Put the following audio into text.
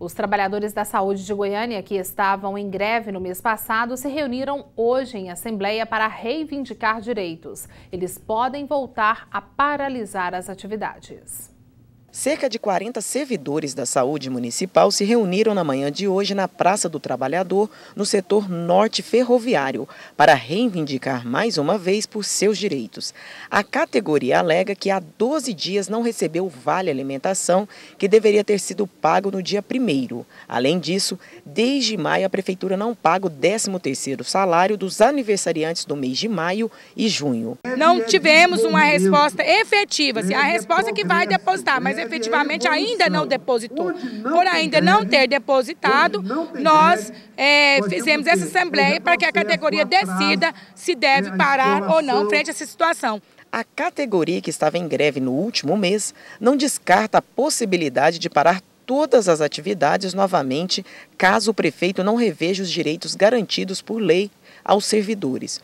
Os trabalhadores da saúde de Goiânia, que estavam em greve no mês passado, se reuniram hoje em assembleia para reivindicar direitos. Eles podem voltar a paralisar as atividades. Cerca de 40 servidores da saúde municipal se reuniram na manhã de hoje na Praça do Trabalhador, no setor norte ferroviário, para reivindicar mais uma vez por seus direitos. A categoria alega que há 12 dias não recebeu o vale alimentação, que deveria ter sido pago no dia 1. Além disso, desde maio a prefeitura não paga o 13º salário dos aniversariantes do mês de maio e junho. Não tivemos uma resposta efetiva, se assim, a resposta é que vai depositar, mas é efetivamente ainda não depositou. Não Por ainda deve, não ter depositado, não nós deve, é, fizemos essa assembleia para que a categoria decida se deve né, parar ou não frente a essa situação. A categoria que estava em greve no último mês não descarta a possibilidade de parar todas as atividades novamente, caso o prefeito não reveja os direitos garantidos por lei aos servidores.